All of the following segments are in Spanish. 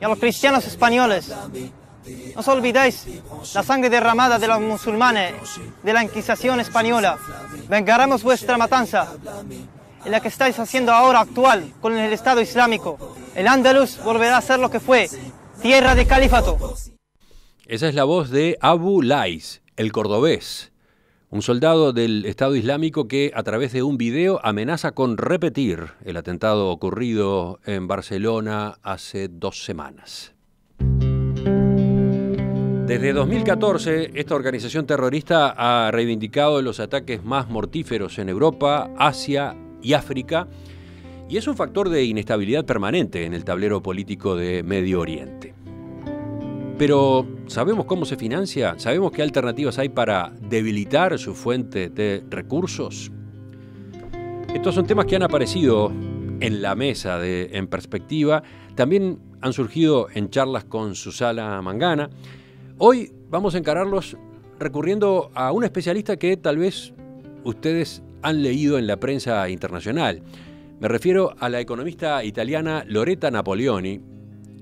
y a los cristianos españoles. No os olvidáis la sangre derramada de los musulmanes de la Inquisición española. Vengaremos vuestra matanza en la que estáis haciendo ahora actual con el Estado Islámico. El Andalus volverá a ser lo que fue, tierra de califato. Esa es la voz de Abu Lais, el cordobés, un soldado del Estado Islámico que a través de un video amenaza con repetir el atentado ocurrido en Barcelona hace dos semanas. Desde 2014, esta organización terrorista ha reivindicado los ataques más mortíferos en Europa, Asia y África, y es un factor de inestabilidad permanente en el tablero político de Medio Oriente. Pero ¿sabemos cómo se financia? ¿Sabemos qué alternativas hay para debilitar su fuente de recursos? Estos son temas que han aparecido en la mesa de En Perspectiva. También han surgido en charlas con Susana Mangana. Hoy vamos a encararlos recurriendo a un especialista que tal vez ustedes han leído en la prensa internacional. Me refiero a la economista italiana Loretta Napoleoni,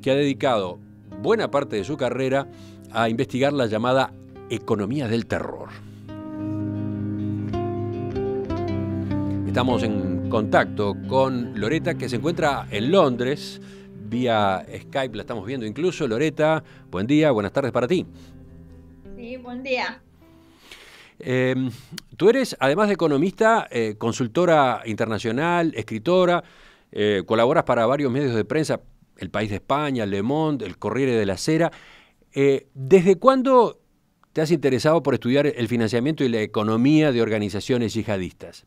que ha dedicado buena parte de su carrera a investigar la llamada economía del terror. Estamos en contacto con Loreta, que se encuentra en Londres. Vía Skype la estamos viendo incluso. Loreta, buen día, buenas tardes para ti. Sí, buen día. Em, tú eres, además de economista, eh, consultora internacional, escritora, eh, colaboras para varios medios de prensa, el País de España, Le Monde, El Corriere de la Cera. Eh, ¿Desde cuándo te has interesado por estudiar el financiamiento y la economía de organizaciones yihadistas?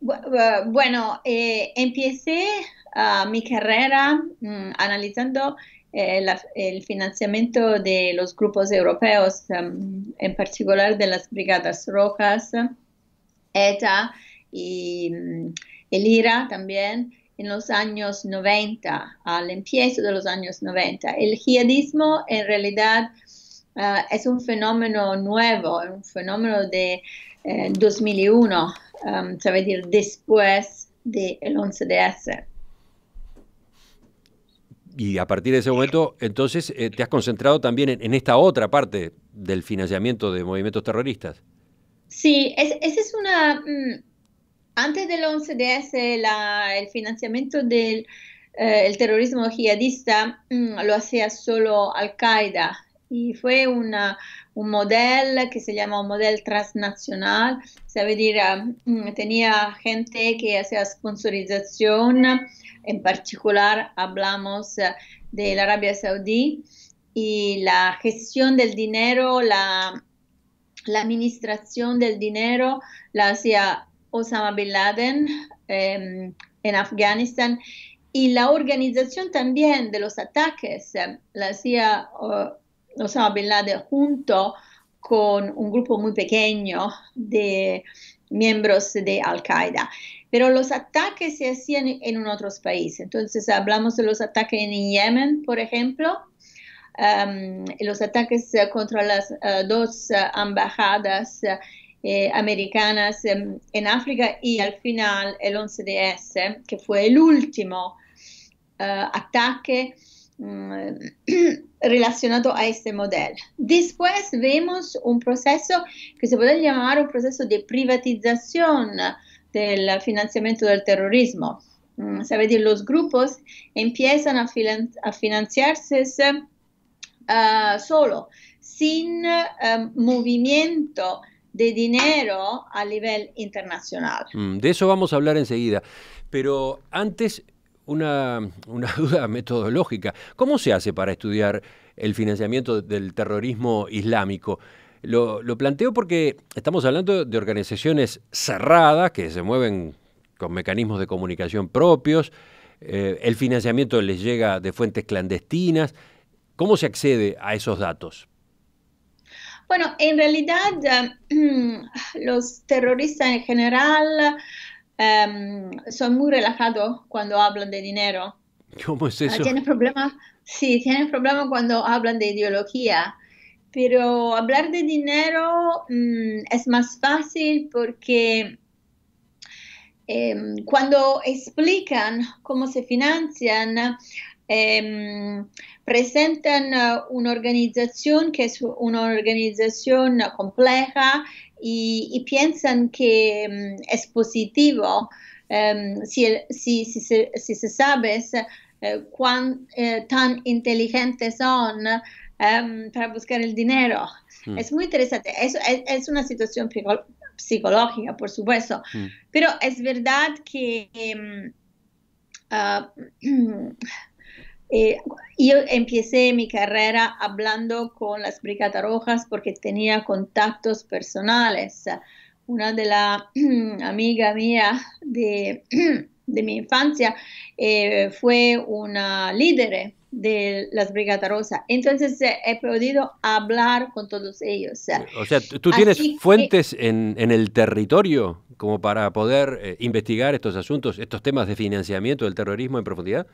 Bueno, eh, empecé ah, mi carrera mm, analizando eh, el financiamiento de los grupos europeos, mm, en particular de las Brigadas Rojas, ETA y mm, el IRA también en los años 90, al empiezo de los años 90. El jihadismo en realidad eh, es un fenómeno nuevo, un fenómeno de 2001, eh, um, decir, después del de 11 Y a partir de ese momento, entonces, eh, te has concentrado también en, en esta otra parte del financiamiento de movimientos terroristas. Sí, esa es una, mm, antes del 11DS, el financiamiento del eh, el terrorismo jihadista mm, lo hacía solo Al-Qaeda y fue una, un modelo que se llama un modelo transnacional, sabe ah, mm, tenía gente que hacía sponsorización, en particular hablamos eh, de la Arabia Saudí y la gestión del dinero, la, la administración del dinero la hacía Osama Bin Laden em, en Afganistán y la organización también de los ataques em, la hacía Osama Bin Laden junto con un grupo muy pequeño de miembros de Al-Qaeda. Pero los ataques se hacían en otros países. Entonces hablamos de los ataques en Yemen, por ejemplo, em, los ataques eh, contra las eh, dos eh, embajadas eh, americanas eh, en África y al final el 11DS, que fue el último eh, ataque mm, relacionado a este modelo. Después vemos un proceso que se puede llamar un proceso de privatización del financiamiento del terrorismo. Mm, Sabes, los gruppi empiezan a, finan a financiarse uh, solo, senza uh, movimiento de dinero a nivel internacional. Mm, de eso vamos a hablar enseguida. Pero antes, una, duda metodológica. ¿Cómo se hace para estudiar el financiamiento del terrorismo islámico? Lo, planteo porque estamos hablando de organizaciones cerradas que se mueven con mecanismos de comunicación propios, eh, el financiamiento les llega de fuentes clandestinas. ¿Cómo se accede a esos datos? Bueno, en realidad em, los terroristas en general em, son muy relajados cuando hablan de dinero. ¿Cómo es eso? Ah, tienen problemas, sí, tienen problemas cuando hablan de ideología, pero hablar de dinero mm, es más fácil porque em, cuando explican cómo se financian, presentan uh, una organización que es una organización compleja y, piensan que um, es positivo um, si, se, sabe uh, cuán uh, tan inteligentes son um, para buscar el dinero. Hmm. Es muy interesante. Es, una situación psicológica, por supuesto. Hmm. Pero es verdad que... Eh, yo empecé mi carrera hablando con las Brigadas Rojas porque tenía contactos personales. Una de las amigas mía de, mi infancia eh, fue una líder de las Brigadas Rojas. Entonces eh, he podido hablar con todos ellos. O sea, ¿tú tienes fuentes en, en el territorio como para poder investigar estos asuntos, estos temas de financiamiento del terrorismo en profundidad?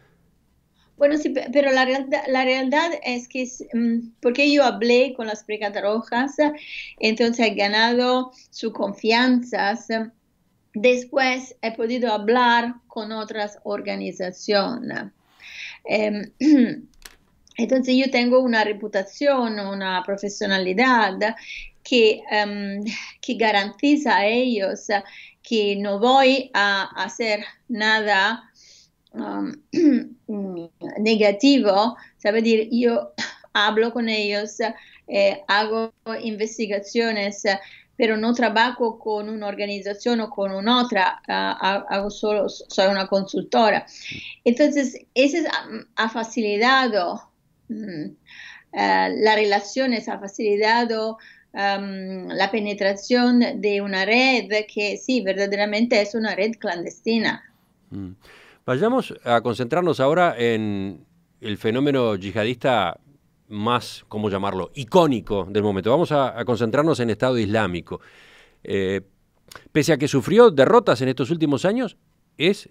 Bueno, sí, pero la realidad, es que mm, porque yo hablé con las brigadas rojas, entonces he ganado su confianza. Después he podido hablar con otras organizaciones. Em, entonces yo tengo una reputación, una profesionalidad em, que, garantiza a ellos que no voy a hacer nada em, negativo, sabe decir yo hablo con ellos, eh, hago investigaciones, però non trabajo con una organización o con una otra, uh, eh, hago solo, sono una consultora. Entonces, eso mm, ha facilitato mm, uh, eh, las relaciones, ha facilitato um, ehm, la penetrazione di una red che sì, veramente è una red clandestina. Mm. Vayamos a concentrarnos ahora en el fenómeno yihadista más, ¿cómo llamarlo?, icónico del momento. Vamos a, concentrarnos en Estado Islámico. Eh, pese a que sufrió derrotas en estos últimos años, es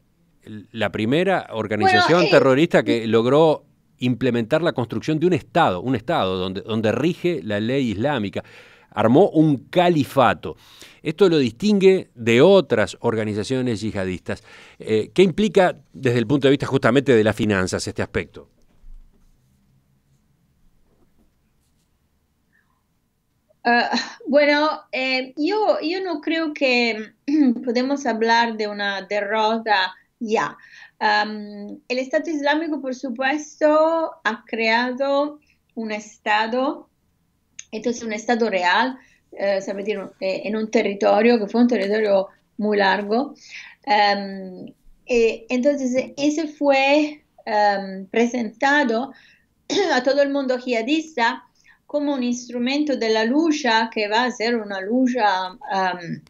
la primera organización eh, terrorista que logró implementar la construcción de un Estado, un Estado donde rige la ley islámica armó un califato. Esto lo distingue de otras organizaciones yihadistas. Eh, ¿Qué implica desde el punto de vista justamente de las finanzas este aspecto? Ah, bueno, eh, yo, yo no creo que mm, podemos hablar de una derrota ya. el Estado Islámico, por supuesto, ha creado un Estado Entonces, un Estado real, eh, sabe dire, en un territorio que fue un territorio muy largo. Um, eh, entonces, ese fue um, presentado a todo el mundo jihadista como un instrumento de la lucha que va a ser una lucha um,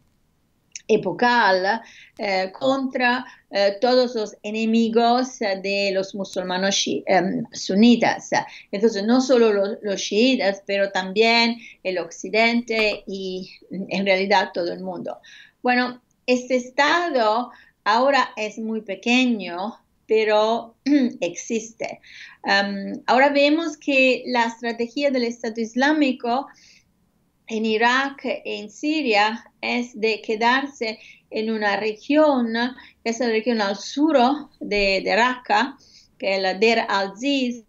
epocal eh, oh. contra eh, todos los enemigos de los musulmanos em, sunitas. Entonces, no solo los, los pero también el occidente y en realidad todo el mundo. Bueno, este Estado ahora es muy pequeño, pero existe. Em, ahora vemos que la estrategia del Estado Islámico en Irak, en Siria, es de quedarse en una región, que es la región al sur de, de Raqqa, que es la de al-Ziz,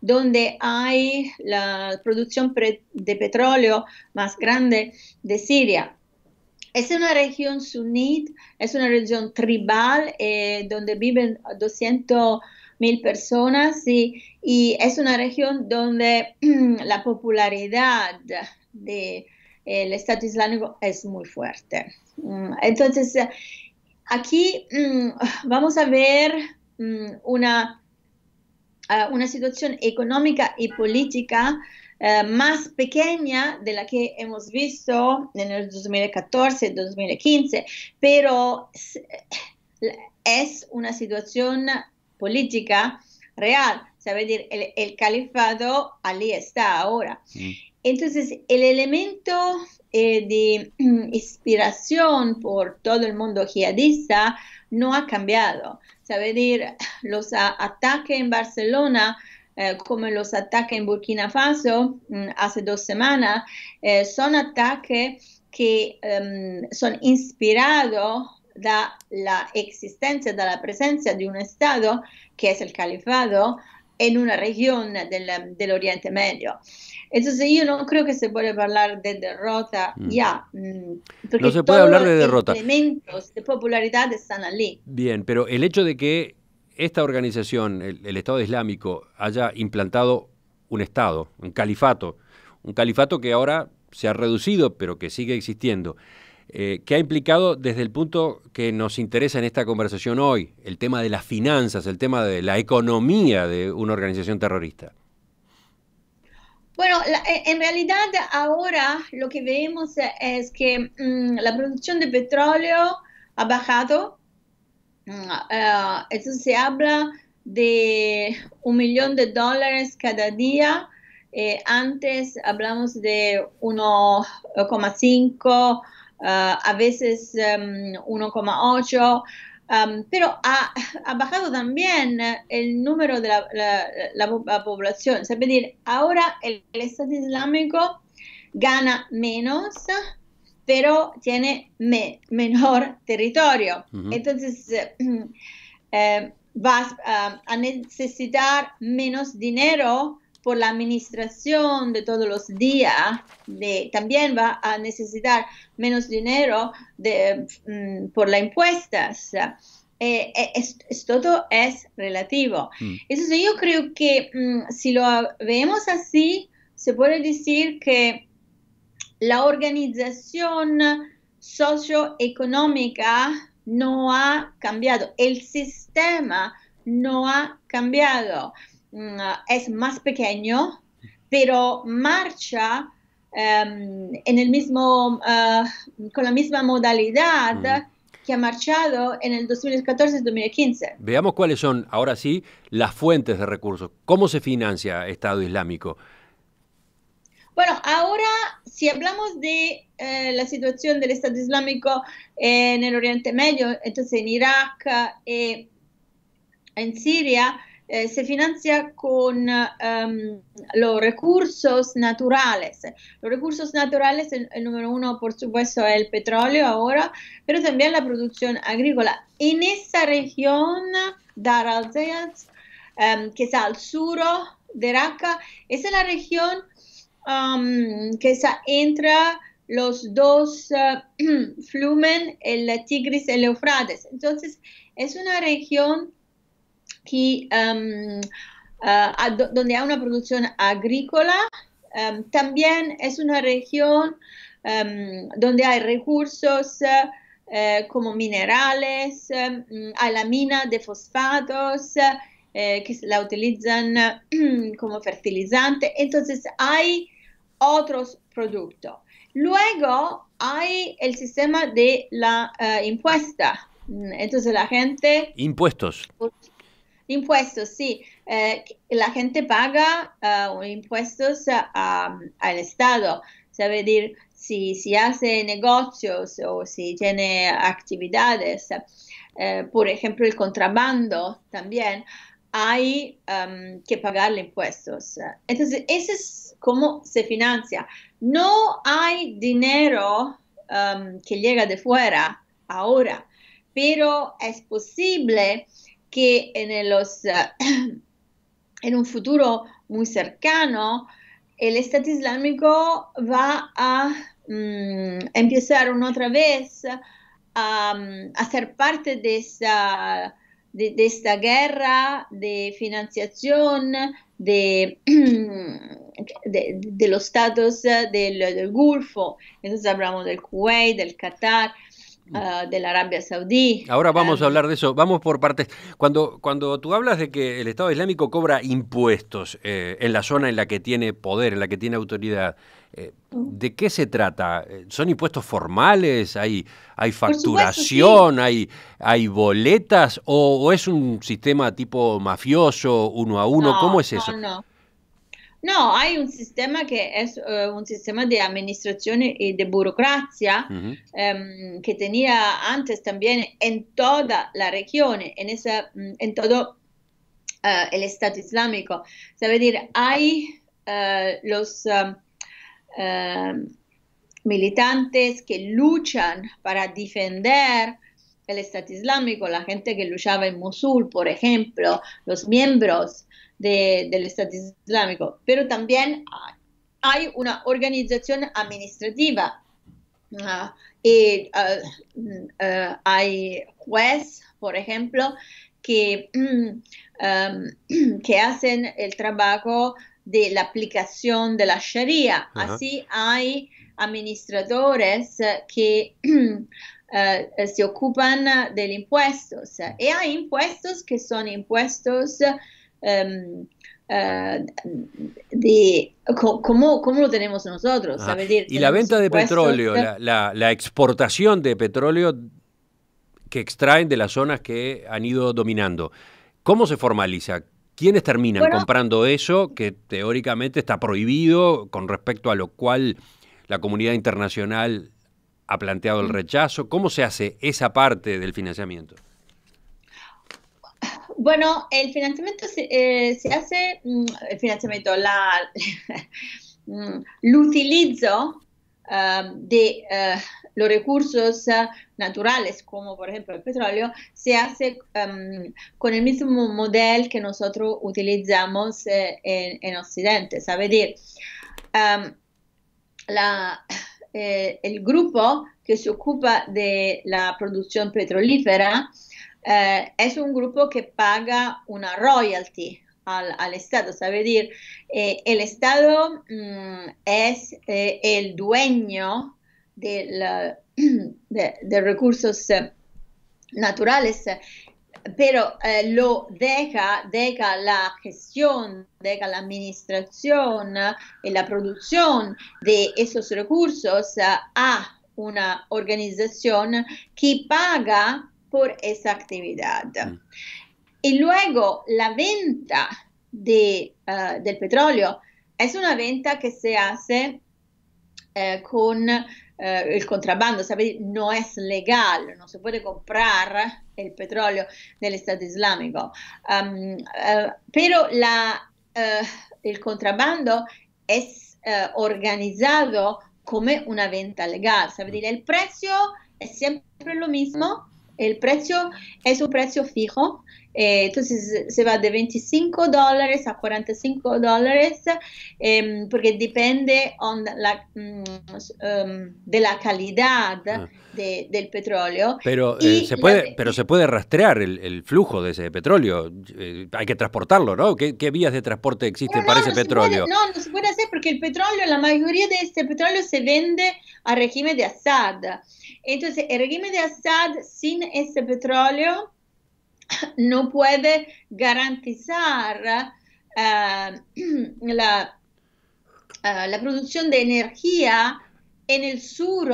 donde hay la producción de petróleo más grande de Siria. Es una región suní, es una región tribal eh, donde viven 200 mil personas y, es una región donde la popularidad del Estado Islámico es muy fuerte. Mm, entonces, aquí mm, vamos a ver mm, una, ah, una situación económica y política eh, más pequeña de la que hemos visto en el 2014, 2015, pero es una situación política real. Sabe decir, el, califado allí está ahora. Mm. Entonces, el elemento eh, de inspiración por todo el mundo jihadista no ha cambiado. Sabe decir, los ataques en Barcelona, eh, como los ataques en Burkina Faso mm, hace dos semanas, eh, son ataques que em, son inspirados da la existencia, da la presencia de un Estado, que es el califado, en una región del, del, Oriente Medio. Entonces yo no creo que se pueda hablar de derrota mm. ya. Mm, porque no se puede hablar de derrota. Los elementos de popularidad están allí. Bien, pero el hecho de que esta organización, el Estado Islámico, haya implantado un Estado, un califato, un califato que ahora se ha reducido, pero que sigue existiendo. Eh, ¿Qué ha implicado desde el punto que nos interesa en esta conversación hoy, el tema de las finanzas, el tema de la economía de una organización terrorista. Bueno, eh, en realidad ahora lo que vemos es que mm, la producción de petróleo ha bajado, mm, eh, se habla de un millón de dólares cada día. antes hablamos de 1,5 eh, a veces 1,8. Em, em, pero ha, bajado también el número de la, población. Es decir, ahora el, Estado Islámico gana menos, pero tiene menor territorio. Entonces, eh, eh, vas a necesitar menos dinero por la administración de todos los días, también va a necesitar menos dinero mm, por las impuestas. Eh, eh es, todo es relativo. Mm. yo creo que mm, si lo vemos así, se puede decir que la organización socioeconómica no ha cambiado, el sistema no ha cambiado. Mm, ah, es más pequeño, pero marcha em, en el mismo, ah, con la misma modalidad. que ha marchado en el 2014-2015. Veamos cuáles son, ahora sí, las fuentes de recursos. ¿Cómo se financia Estado Islámico? Bueno, ahora si hablamos de eh, la situación del Estado Islámico en el Oriente Medio, entonces en Irak, eh, en Siria, eh, se financia con ehm, los recursos naturales. Los recursos naturales, el, número uno, por supuesto, es el petróleo ahora, pero también la producción agrícola. En esa región, Dar al um, ehm, que está al sur de Raqqa, es la región ehm, que está entre los dos eh, flumen, el Tigris y el Eufrates. Entonces, es una región Em, eh, donde hay una producción agrícola. Em, también es una región em, donde hay recursos eh, como minerales, hay la mina de fosfatos eh, que la utilizan como fertilizante. Entonces hay otros productos. Luego hay el sistema de la impuesta. Entonces la gente... Impuestos. Impuestos, sí. Eh, la gente paga eh, impuestos al Estado. Sabe decir, si, si hace negocios o si tiene actividades, eh, por ejemplo, el contrabando también, hay em, que pagarle impuestos. Entonces, eso es cómo se financia. No hay dinero em, que llega de fuera ahora, pero es posible che en, los, eh, en un futuro muy cercano el Estado Islámico va a um, empezar una otra vez a, mm, a ser parte di questa de, de esta guerra de financiación de, de los del, del Golfo. Entonces hablamos del Kuwait, del Qatar, Mm. Ah, de la Arabia Saudí. Ahora vamos a hablar de eso, vamos por partes. Cuando, cuando tú hablas de que el Estado Islámico cobra impuestos eh, en la zona en la que tiene poder, en la que tiene autoridad, eh, mm. ¿de qué se trata? Eh, ¿Son impuestos formales? ¿Hay, hay facturación? ¿Hay, hay boletas? O, es un sistema tipo mafioso, uno a uno? ¿Cómo es eso? no. No, hay un sistema que es eh, un sistema de administración y de burocracia em, que tenía antes también en toda la región, en, esa, mm, en todo eh, el Estado Islámico. Es decir, hay eh, los em, em, militantes que luchan para defender el Estado Islámico, la gente que luchaba en Mosul, por ejemplo, los miembros del Estado Islámico, pero también ah, hay una organización administrativa. Ah, ah, mm, hay jueces, por ejemplo, que, mm, que hacen el trabajo de la aplicación de la Sharia. Así hay administradores eh, que eh, eh, se ocupan de impuestos. Y hay impuestos que son impuestos Em, eh, de cómo, cómo lo tenemos nosotros. y la venta de petróleo, la, exportación de petróleo que extraen de las zonas que han ido dominando, ¿cómo se formaliza? ¿Quiénes terminan comprando eso que teóricamente está prohibido con respecto a lo cual la comunidad internacional ha planteado el rechazo? ¿Cómo se hace esa parte del financiamiento? Bueno, el financiamiento se, eh, se hace, mm, el financiamiento, la, l'utilizzo mm, uh, um, de uh, los recursos eh, naturales, como por ejemplo el petróleo, se hace um, con el mismo modelo que nosotros utilizamos eh, en, en, Occidente, sabe decir, um, la, eh, el grupo que se ocupa de la producción petrolífera, Eh, es un grupo que paga una royalty al, Estado, sabe decir, eh, el Estado mm, es eh, el dueño de, de, recursos naturales, pero lo deja, deja la gestión, deja la administración y la producción de esos recursos a una organización que paga por esa actividad. Mm. Y luego la venta de, uh, del petróleo es una venta que se hace eh, con eh, el contrabando, ¿sabes? No es legal, no se puede comprar el petróleo del Estado Islámico. Um, uh, pero la, uh, el contrabando es organizado como una venta legal, ¿sabes? Mm. El precio es siempre lo mismo El precio es un precio fijo, eh, entonces se va de 25 dólares a 45 dólares em, porque depende on mm, um, de la calidad ah. del petróleo. Pero, eh, se puede, pero se puede rastrear el, flujo de ese petróleo, eh, hay que transportarlo, ¿no? ¿Qué, vías de transporte existen para ese petróleo? no, no se puede hacer porque el petróleo, la mayoría de ese petróleo se vende a régimen de Assad. Entonces, el régimen de Assad sin ese petróleo no puede garantizar eh, eh, la, producción de energía en el sur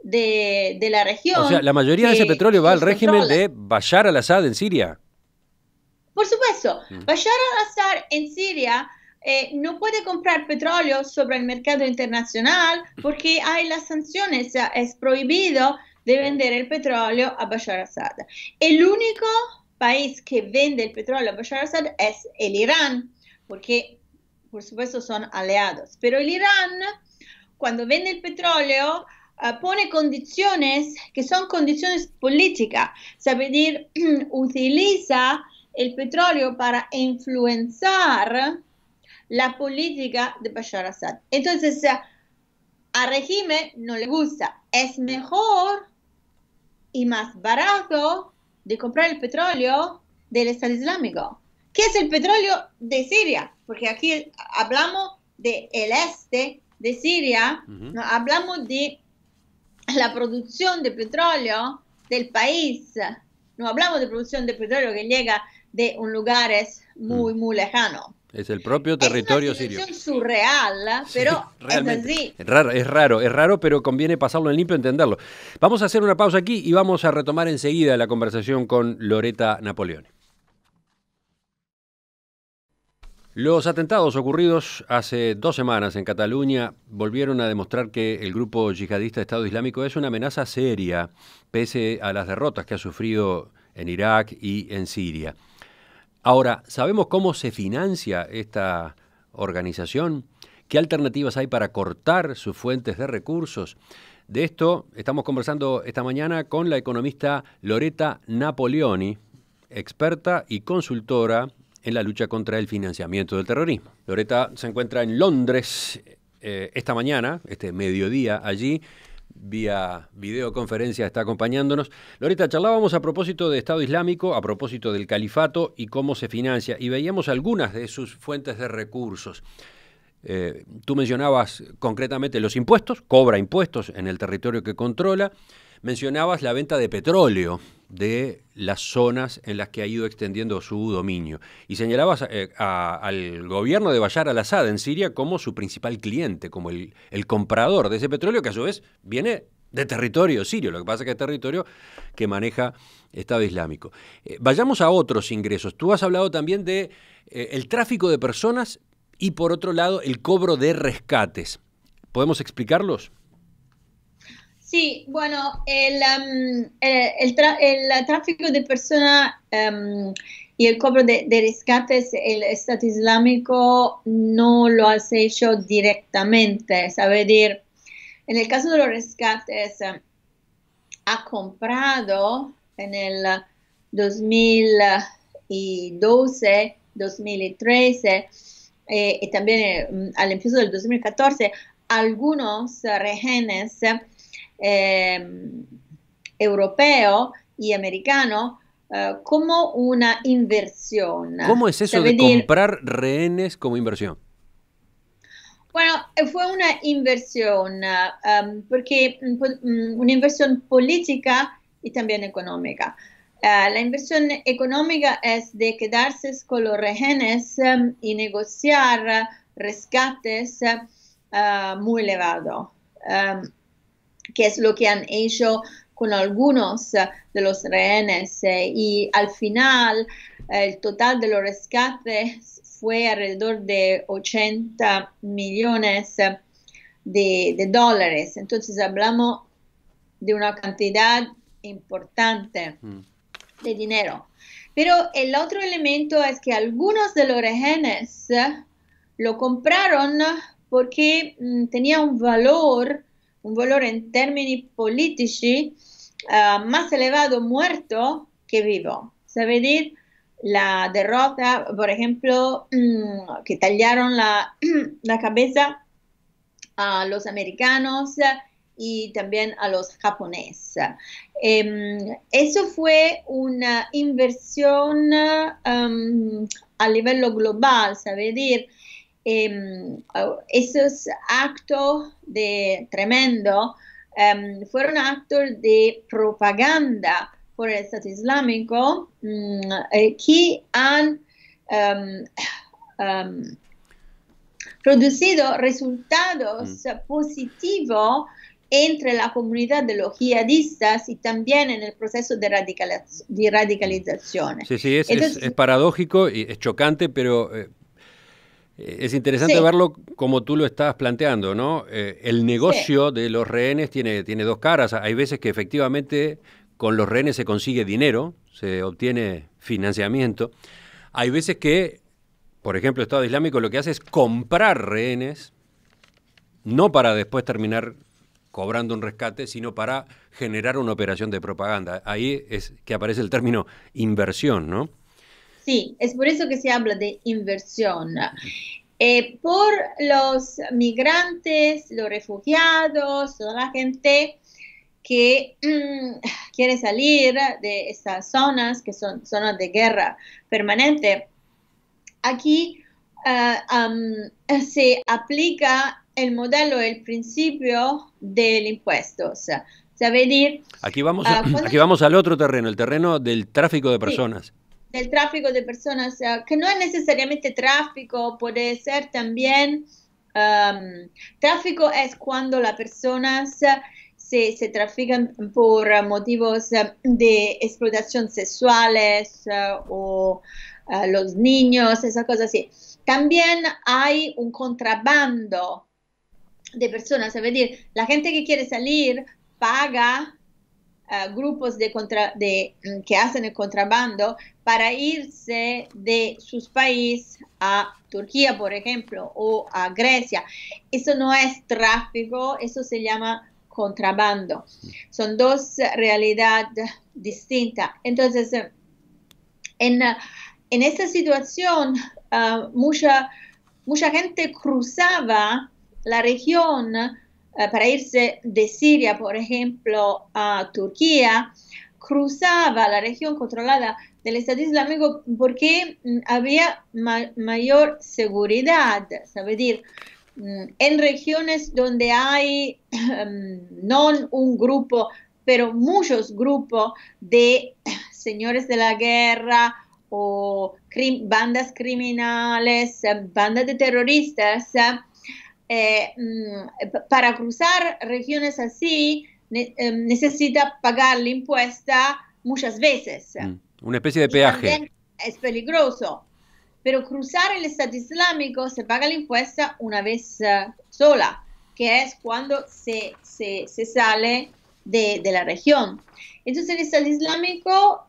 de, la región. O sea, la mayoría de ese petróleo va al régimen de Bashar al-Assad en Siria. Por supuesto, mm. Bashar al-Assad en Siria eh, no puede comprar petróleo sobre el mercado internacional porque hay las sanciones, es prohibido de vender il petrolio a Bashar Assad. El único paese che vende il petrolio a Bashar Assad è, el Irán, perché per supuesto sono alleati. Però el Irán cuando vende il petrolio, Uh, pone condizioni che sono condiciones políticas, es decir, utiliza il petrolio per influenzare la política de Bashar Assad. Entonces, al régimen no le gusta. Es mejor y más barato de comprar el petróleo del Estado Islámico. que es el petróleo de Siria? Porque aquí hablamos del este de Siria, ¿no? hablamos de la producción de petróleo del país, no hablamos de producción de petróleo que llega de un lugares muy, mm. muy lejano. Es el propio territorio es una sirio. ¿ah? Es surreal, pero Es, raro, es raro, pero conviene pasarlo en limpio, y entenderlo. Vamos a hacer una pausa aquí y vamos a retomar enseguida la conversación con Loreta Napoleone. Los atentados ocurridos hace dos semanas en Cataluña volvieron a demostrar que el grupo yihadista Estado Islámico es una amenaza seria, pese a las derrotas que ha sufrido en Irak y en Siria. Ahora, ¿sabemos cómo se financia esta organización? ¿Qué alternativas hay para cortar sus fuentes de recursos? De esto estamos conversando esta mañana con la economista Loreta Napoleoni, experta y consultora en la lucha contra el financiamiento del terrorismo. Loreta se encuentra en Londres eh, esta mañana, este mediodía allí vía videoconferencia está acompañándonos. Loreta, charlábamos a propósito de Estado Islámico, a propósito del califato y cómo se financia, y veíamos algunas de sus fuentes de recursos. Eh, tú mencionabas concretamente los impuestos, cobra impuestos en el territorio que controla, mencionabas la venta de petróleo de las zonas en las que ha ido extendiendo su dominio. Y señalabas eh, al gobierno de Bayar al-Assad en Siria como su principal cliente, como el, comprador de ese petróleo que a su vez viene de territorio sirio, lo que pasa es que es territorio que maneja Estado Islámico. Eh, vayamos a otros ingresos. Tú has hablado también de eh, tráfico de personas y por otro lado el cobro de rescates. ¿Podemos explicarlos? Sí, bueno, el, um, eh, el, tráfico de personas um, y el cobro de, rescates, el Estado Islámico no lo ha hecho directamente. Es en el caso de los rescates, um, ha comprado en el 2012, 2013 eh, y también al empiezo del 2014 algunos rehenes Em, europeo y americano eh, como una inversión. ¿Cómo es eso de comprar rehenes como inversión? Bueno, eh, fue una inversión, eh, em, porque mm, mm, una inversión política y también económica. la inversión económica es de quedarse con los rehenes em, y negociar rescates muy elevados que es lo que han hecho con algunos eh, de los rehenes eh, y al final eh, el total de los rescates fue alrededor de 80 millones de, dólares. Entonces hablamos de una cantidad importante mm. de dinero. Pero el otro elemento es que algunos de los rehenes lo compraron porque mm, tenía un valor un valor en términos políticos eh, más elevado muerto que vivo. sabedir decir, la derrota, por ejemplo, mm, que tallaron la, la cabeza a los americanos y también a los japoneses. Em, eso fue una inversión em, a nivel global, sabe decir, eh, esos actos de tremendo em, fueron actos de propaganda por el Estado Islámico mm, eh, que han em, producido resultados mm. positivos entre la comunidad de los jihadistas y también en el proceso de, mm. radicalización. Sí, sí, es paradójico y es chocante, pero eh, eh, es interesante verlo como tú lo estás planteando, ¿no? Eh, el negocio de los rehenes tiene, tiene dos caras. Hay veces que efectivamente con los rehenes se consigue dinero, se obtiene financiamiento. Hay veces que, por ejemplo, el Estado Islámico lo que hace es comprar rehenes, no para después terminar cobrando un rescate, sino para generar una operación de propaganda. Ahí es que aparece el término inversión, ¿no? Sí, es por eso que se habla de inversión. Eh, por los migrantes, los refugiados, toda la gente que mm, quiere salir de estas zonas que son zonas de guerra permanente. Aquí ah, se aplica el modelo, el principio del impuesto. aquí vamos, aquí vamos al otro terreno, el terreno del tráfico de personas. El tráfico de personas, que no es necesariamente tráfico, puede ser también um, tráfico es cuando las personas se, trafican por motivos um, de explotación sexuales uh, o uh, los niños, esas cosas así. También hay un contrabando de personas, es decir, la gente que quiere salir paga grupos mm, que hacen el contrabando para irse de sus países a Turquía, por ejemplo, o a Grecia. Eso no es tráfico, eso se llama contrabando. Son dos realidades distintas. Entonces, eh, en, en esta situación, ah, mucha, mucha gente cruzaba la región eh, para irse de Siria, por ejemplo, a Turquía, cruzaba la región controlada del Estado Islámico porque mm, había mayor seguridad, es decir, mm, en regiones donde hay mm, no un grupo, pero muchos grupos de señores de la guerra o bandas criminales, eh, bandas de terroristas, eh, eh, mm, para cruzar regiones así eh, necesita pagar la impuesta muchas veces. Mm, una especie de peaje. es peligroso. Pero cruzar el Estado Islámico se paga la impuesta una vez eh, sola, que es cuando se, se, sale de, la región. Entonces el Estado Islámico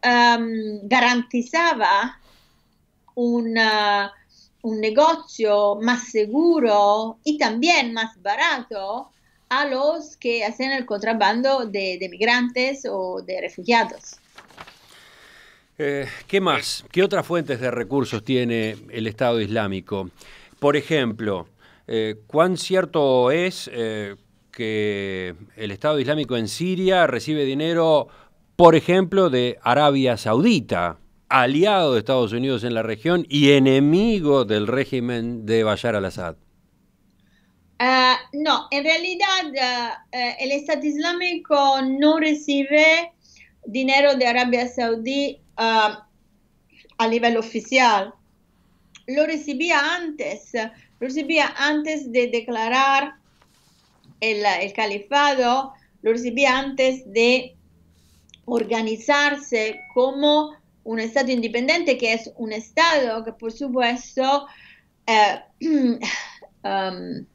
garantizaba una un negocio más seguro y también más barato a los que hacen el contrabando de, migrantes o de refugiados. Eh, ¿Qué más? ¿Qué otras fuentes de recursos tiene el Estado Islámico? Por ejemplo, eh, ¿cuán cierto es eh, que el Estado Islámico en Siria recibe dinero, por ejemplo, de Arabia Saudita? aliado de Estados Unidos en la región y enemigo del régimen de Bashar al-Assad? Ah, no, en realidad ah, eh, el Estado Islámico no recibe dinero de Arabia Saudí ah, a nivel oficial. Lo recibía antes, lo recibía antes de declarar el, el califado, lo recibía antes de organizarse como un Estado independiente que es un Estado que por supuesto eh, um,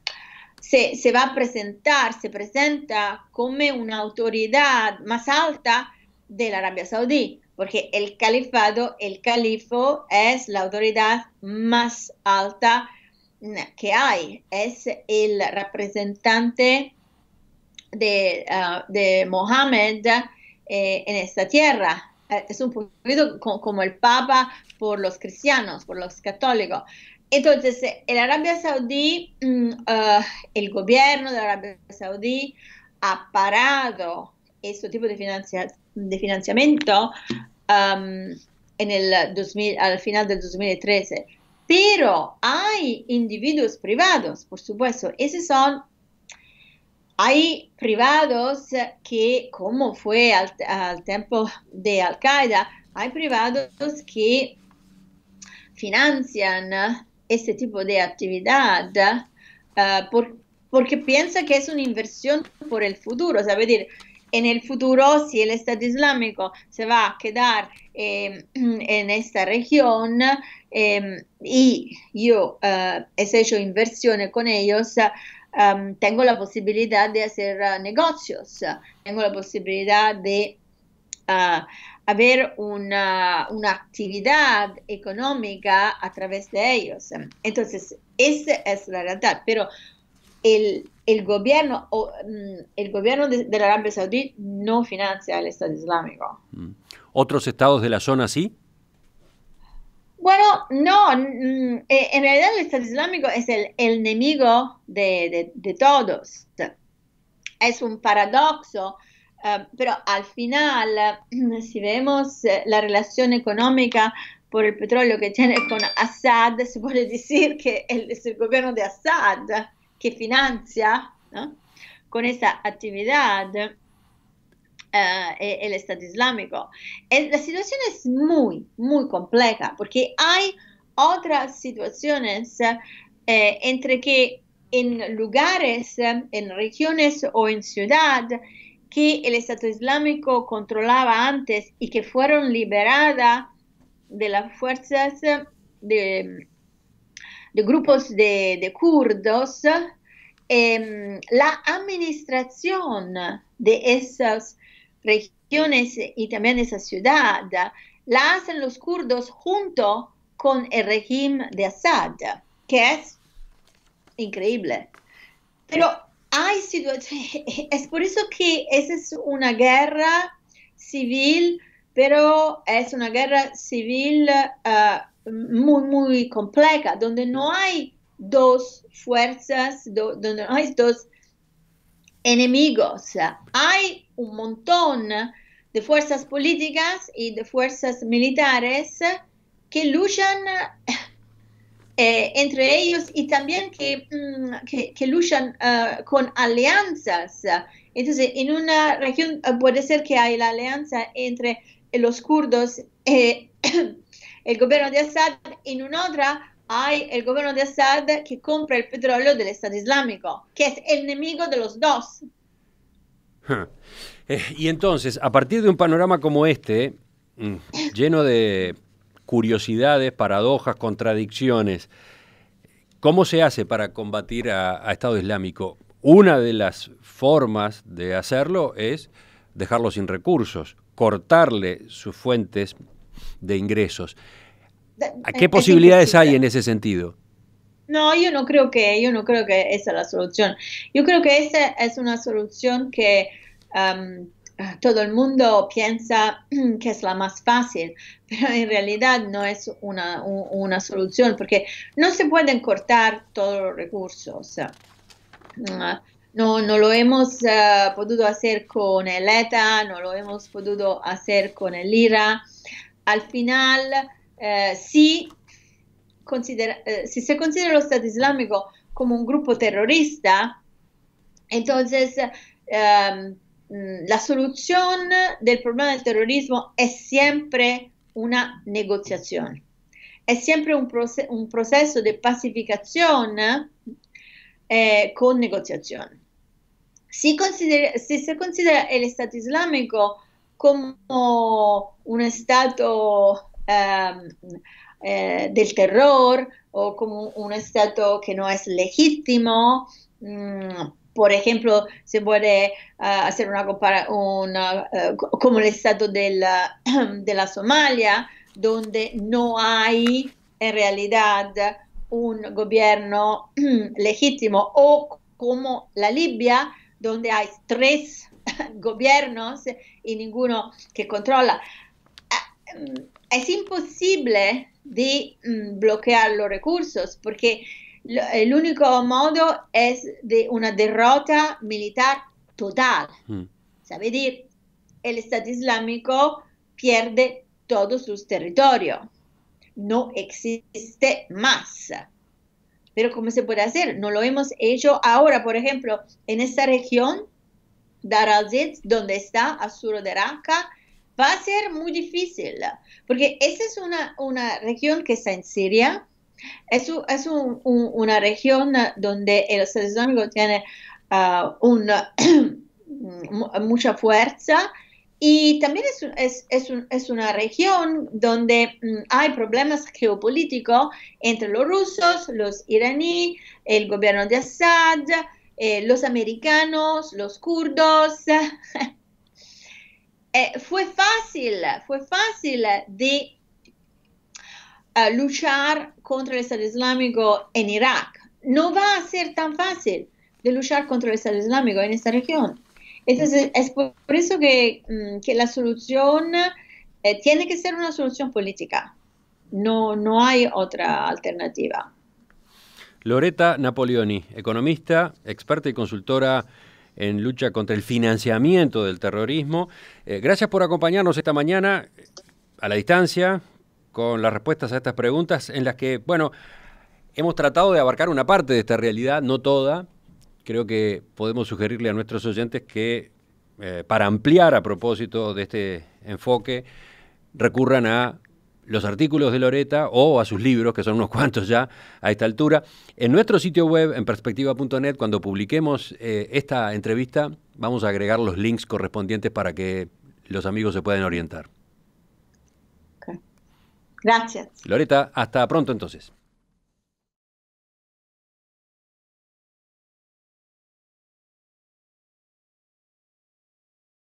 se, va a presentar, se presenta como una autoridad más alta de la Arabia Saudí, porque el califado, el califo es la autoridad más alta que hay, es el representante de, eh, Mohammed eh, en esta tierra. Eh, es un poquito como el Papa por los cristianos, por los católicos. Entonces, en Arabia Saudí, mm, eh, el gobierno de Arabia Saudí ha parado este tipo de, financiamiento um, en el 2000, al final del 2013. Pero hay individuos privados, por supuesto, esos son hay privados que, como fue al, tiempo de Al-Qaeda, hay privados que financian este tipo de actividad eh, porque piensa que es una inversión por el futuro. O decir, en el futuro, si el Estado Islámico se va a quedar em, en esta región em, y yo he eh, hecho inversiones con ellos, tengo la posibilidad de hacer ah, negocios, tengo la posibilidad de ah, haber una, actividad económica a través de ellos. Entonces, esa es la realidad, pero el, el gobierno, o, mm, el gobierno de, la Arabia Saudí no financia al Estado Islámico. Mm. ¿Otros estados de la zona sí? Bueno, no, eh, en realidad el Estado Islámico es el, enemigo de, todos. Es un paradoxo, eh, pero al final, eh, si vemos la relación económica por el petróleo que tiene con Assad, se puede decir que es el gobierno de Assad que financia con esa actividad eh, eh, el Estado Islámico. la situación es muy, muy compleja porque hay otras situaciones eh, entre que en lugares, en regiones o en ciudades que el Estado Islámico controlaba antes y que fueron liberadas de las fuerzas de, grupos de, kurdos, em, la administración de esas regiones y también esa ciudad la hacen los kurdos junto con el régimen de Assad, que es increíble. Pero hay situaciones, es por eso que esa es una guerra civil, pero es una guerra civil uh, muy, muy compleja, donde no hay dos fuerzas, donde no hay dos enemigos, hay un montón de fuerzas políticas y de fuerzas militares que luchan eh, entre ellos y también que, mm, que, luchan eh, con alianzas. Entonces, en una región eh, puede ser que hay la alianza entre los kurdos y el gobierno de Assad, en una otra hay el gobierno de Assad que compra el petróleo del Estado Islámico, que es el enemigo de los dos, eh, y entonces, a partir de un panorama como este, mm, lleno de curiosidades, paradojas, contradicciones, ¿cómo se hace para combatir a, Estado Islámico? Una de las formas de hacerlo es dejarlo sin recursos, cortarle sus fuentes de ingresos. Eh, ¿Qué posibilidades hay en ese sentido? No, yo no creo que, yo no creo que esa es la solución. Yo creo que esa es una solución que todo el mundo piensa que es la más fácil, pero en realidad no es una, solución porque no se pueden cortar todos los recursos. No, no lo hemos eh, podido hacer con el ETA, no lo hemos podido hacer con el IRA. Al final, eh, sí, considera- eh, si se considera lo Stato Islámico come un gruppo terrorista, entonces eh, la soluzione del problema del terrorismo è sempre una negoziazione, è sempre un, proce- un proceso de pacificación eh, con negoziazione. Si, considera- si considera el Estado Islámico como un Stato Um, Eh, del terror o como un Estado que no es legítimo. Mm, por ejemplo, se puede ah, hacer una comparación un eh, como el Estado de la, de la Somalia, donde no hay en realidad un gobierno legítimo, o como la Libia, donde hay tres gobiernos y ninguno que controla. Ah, mm, es imposible de mm, bloquear los recursos, porque el único modo es de una derrota militar total. sabedir hmm. Sabe decir, el Estado Islámico pierde todos sus territorios, no existe más. Pero ¿cómo se puede hacer? No lo hemos hecho ahora, por ejemplo, en esta región, Dar al donde está, al sur de Raqqa, va a ser muy difícil, porque esa es una, una región que está en Siria, es, una región donde el Estado tiene ah, mucha fuerza y también es, una región donde mm, hay problemas geopolíticos entre los rusos, los iraníes, el gobierno de Assad, eh, los americanos, los kurdos. Eh, fue fácil, fue fácil de eh, luchar contra el Estado Islámico en Irak. No va a ser tan fácil de luchar contra el Estado Islámico en esta región. es por eso que, mm, que la solución eh, tiene que ser una solución política. No, no hay otra alternativa. Loreta Napoleoni, economista, experta y consultora en lucha contra el financiamiento del terrorismo. Eh, gracias por acompañarnos esta mañana a la distancia con las respuestas a estas preguntas en las que, bueno, hemos tratado de abarcar una parte de esta realidad, no toda. Creo que podemos sugerirle a nuestros oyentes que eh, para ampliar a propósito de este enfoque, recurran a los artículos de Loreta o a sus libros, que son unos cuantos ya a esta altura. En nuestro sitio web, en perspectiva.net, cuando publiquemos eh, esta entrevista, vamos a agregar los links correspondientes para que los amigos se puedan orientar. Gracias. Loreta, hasta pronto entonces.